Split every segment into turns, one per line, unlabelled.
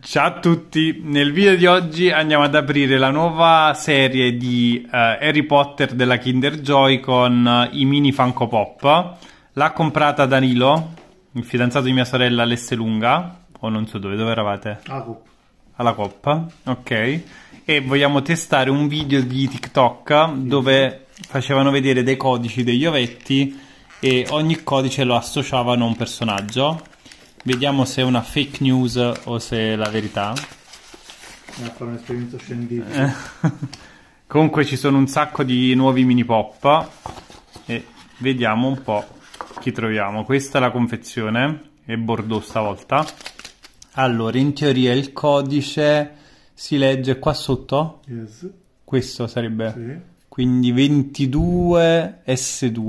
Ciao a tutti, nel video di oggi andiamo ad aprire la nuova serie di uh, Harry Potter della Kinder Joy con uh, i mini Funko Pop. L'ha comprata Danilo, il fidanzato di mia sorella Lunga, o non so dove, dove eravate? Alla Coppa. Alla Coppa, ok. E vogliamo testare un video di TikTok dove facevano vedere dei codici degli ovetti e ogni codice lo associavano a un personaggio Vediamo se è una fake news o se è la verità. Eh, fare un esperimento scientifico. Eh. Comunque ci sono un sacco di nuovi mini pop e vediamo un po' chi troviamo. Questa è la confezione, è Bordeaux stavolta. Allora, in teoria il codice si legge qua sotto? Yes. Questo sarebbe... Sì quindi 22 S2.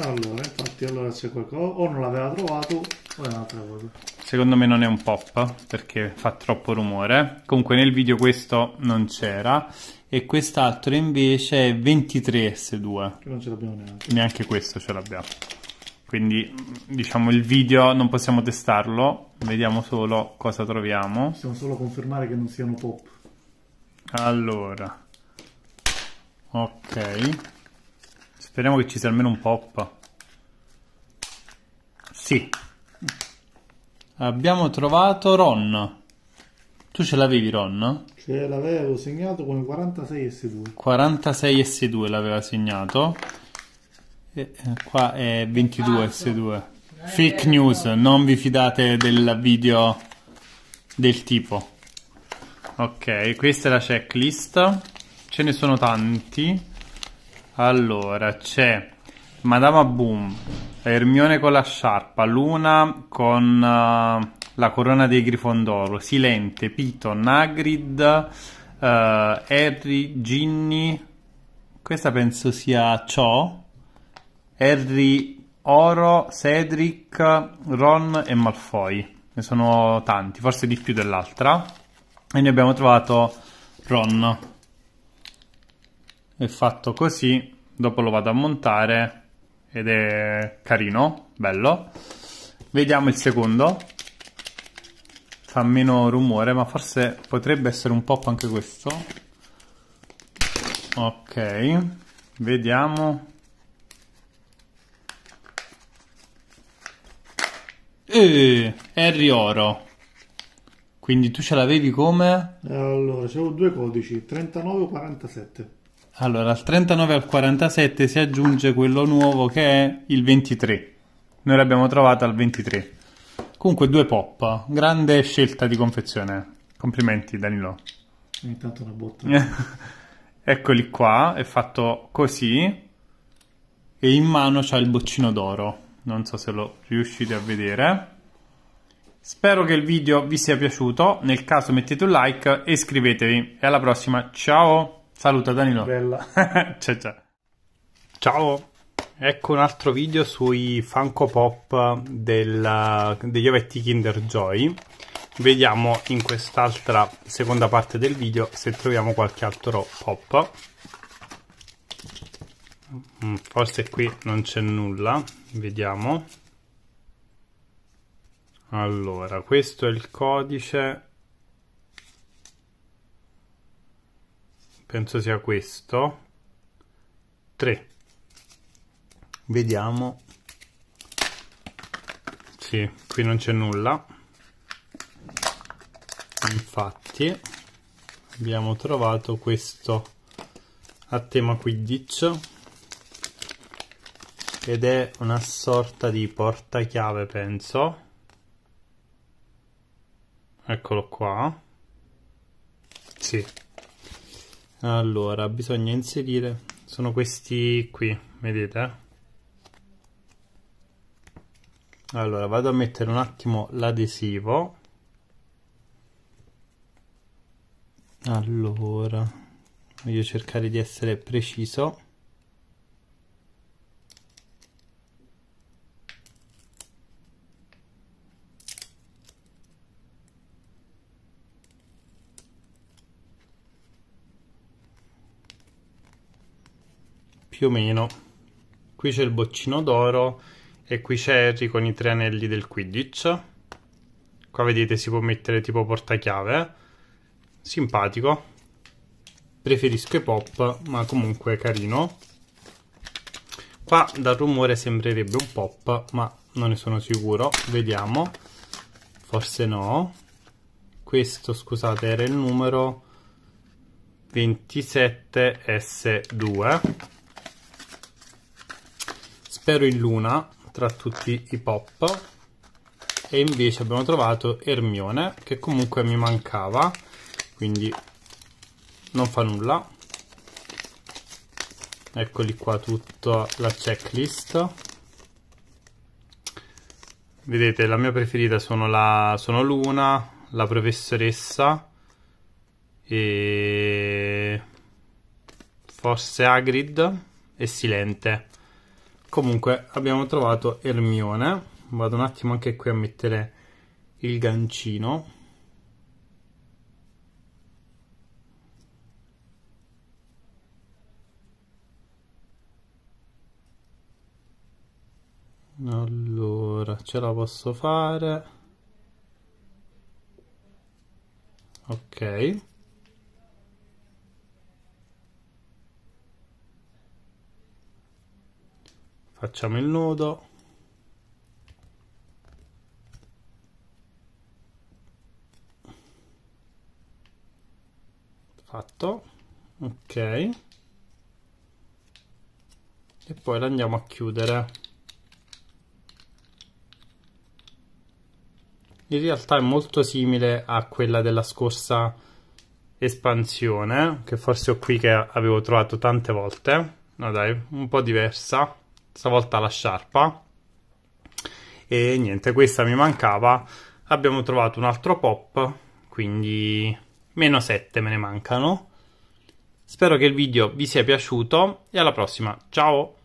Allora, infatti, allora c'è qualcosa. O non l'aveva trovato, o è un'altra cosa. Secondo me non è un pop perché fa troppo rumore. Comunque, nel video questo non c'era. E quest'altro invece è 23 S2. Che non ce l'abbiamo neanche. Neanche questo ce l'abbiamo. Quindi, diciamo, il video non possiamo testarlo. Vediamo solo cosa troviamo. Possiamo solo confermare che non siano pop. Allora ok speriamo che ci sia almeno un pop sì abbiamo trovato Ron tu ce l'avevi Ron? ce l'avevo segnato come 46 S2 46 S2 l'aveva segnato e eh, qua è 22 S2 fake news non vi fidate del video del tipo ok questa è la checklist ce ne sono tanti. Allora, c'è Madama Boom, Ermione con la sciarpa, Luna con uh, la corona dei Grifondoro, Silente, Piton, Hagrid, uh, Harry, Ginny, questa penso sia ciò, Harry, Oro, Cedric, Ron e Malfoy. Ne sono tanti, forse di più dell'altra. E ne abbiamo trovato Ron è fatto così, dopo lo vado a montare ed è carino, bello. Vediamo il secondo. Fa meno rumore, ma forse potrebbe essere un pop anche questo. Ok, vediamo. Eh, Harry Oro. Quindi tu ce l'avevi come? Eh, allora, c'avevo due codici, 39 47. Allora, al 39 e al 47 si aggiunge quello nuovo che è il 23. Noi l'abbiamo trovato al 23. Comunque due pop, grande scelta di confezione. Complimenti Danilo. Ogni tanto una botta. Eccoli qua, è fatto così e in mano c'ha il boccino d'oro. Non so se lo riuscite a vedere. Spero che il video vi sia piaciuto, nel caso mettete un like e iscrivetevi. E alla prossima, ciao! Saluta Danilo. Bella. ciao ciao. Ciao. Ecco un altro video sui Funko Pop della, degli ovetti Kinder Joy. Vediamo in quest'altra seconda parte del video se troviamo qualche altro pop. Mm, forse qui non c'è nulla, vediamo. Allora, questo è il codice penso sia questo 3 vediamo sì qui non c'è nulla infatti abbiamo trovato questo a tema Quidditch ed è una sorta di portachiave penso eccolo qua sì allora, bisogna inserire, sono questi qui, vedete? Allora, vado a mettere un attimo l'adesivo. Allora, voglio cercare di essere preciso. più o meno qui c'è il boccino d'oro e qui c'è Harry con i tre anelli del Quidditch qua vedete si può mettere tipo portachiave simpatico preferisco i pop ma comunque carino qua dal rumore sembrerebbe un pop ma non ne sono sicuro vediamo forse no questo scusate era il numero 27S2 Spero in Luna tra tutti i pop e invece abbiamo trovato Ermione che comunque mi mancava quindi non fa nulla eccoli qua tutta la checklist vedete la mia preferita sono, la, sono Luna la professoressa e forse Agrid e Silente comunque abbiamo trovato Ermione vado un attimo anche qui a mettere il gancino allora ce la posso fare ok facciamo il nodo fatto ok e poi l'andiamo a chiudere in realtà è molto simile a quella della scorsa espansione che forse ho qui che avevo trovato tante volte no dai un po' diversa stavolta la sciarpa e niente questa mi mancava abbiamo trovato un altro pop quindi meno 7 me ne mancano spero che il video vi sia piaciuto e alla prossima ciao